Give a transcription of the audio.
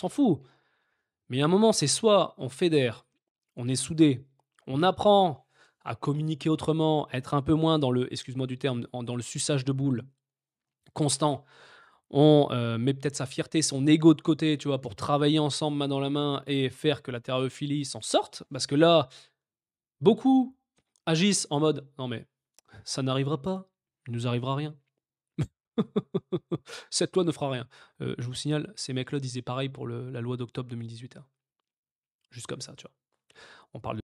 s'en fout. Mais à un moment, c'est soit on fédère, on est soudé, on apprend à communiquer autrement, être un peu moins dans le, excuse-moi du terme, dans le suçage de boules, constant. On euh, met peut-être sa fierté, son ego de côté, tu vois, pour travailler ensemble main dans la main et faire que la thérophilie s'en sorte. Parce que là, beaucoup agissent en mode non mais ça n'arrivera pas, il nous arrivera rien. Cette loi ne fera rien. Euh, je vous signale, ces mecs-là disaient pareil pour la loi d'octobre 2018. Hein. Juste comme ça, tu vois. On parle